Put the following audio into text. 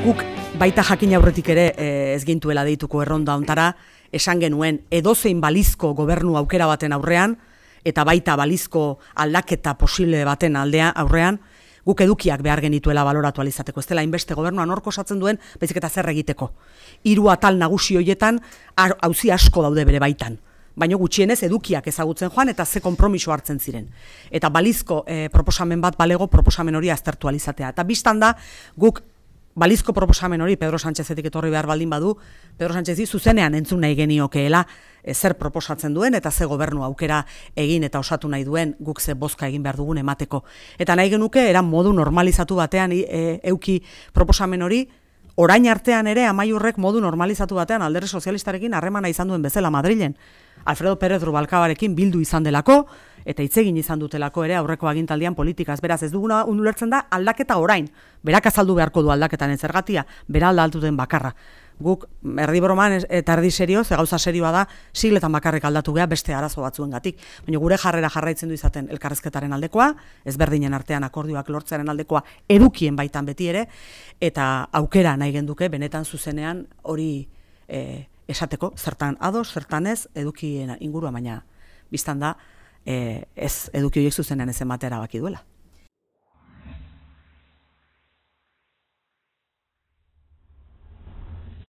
guk baita jakin aurretik ere eh, ez gintuela deituko erronda ontara, esan genuen edozein balizko gobernu aukera baten aurrean, eta baita balizko aldaketa posible baten aldea aurrean, guk edukiak behar genituela baloratu alizateko. Ez dela, inbeste gobernuan orko satzen duen, bezik eta zer egiteko. Hiru atal nagusi hoietan, hauzi asko daude bere baitan. Baina gutxienez edukiak ezagutzen joan eta ze kompromiso hartzen ziren. Eta balizko eh, proposamen bat balego, proposamen hori aztertu alizatea. Eta biztan da, guk balizko proposamen hori Pedro Sánchezetik etorri behar baldin badu, Pedro Sánchezi zuzenean entzun nahi geniokeela e, zer proposatzen duen eta ze gobernu aukera egin eta osatu nahi duen guk ze bozka egin behar dugun emateko. Eta nahi genuke era modu normalizatu batean e, euki proposamen hori orain artean ere amaiurrek modu normalizatu batean alderre sozialistarekin harremana izan duen bezala Madrilen. Alfredo Pérez Rubalcabarekin bildu izan delako, eta hitz egin izan dutelako ere aurreko agintaldian politikaz beraz ez duguna ulertzen da aldaketa orain berak azaldu beharko du aldaketan zergatia bera den bakarra guk erdi broman eta erdi serio ze gauza serioa da sigletan bakarrik aldatu gea beste arazo batzuengatik baina gure jarrera jarraitzen du izaten elkarrezketaren aldekoa ezberdinen artean akordioak lortzearen aldekoa edukien baitan beti ere eta aukera nahi genduke benetan zuzenean hori e, esateko zertan ados zertanez edukien ingurua baina biztan da e, ez eduki horiek zuzenean ez ematera baki duela.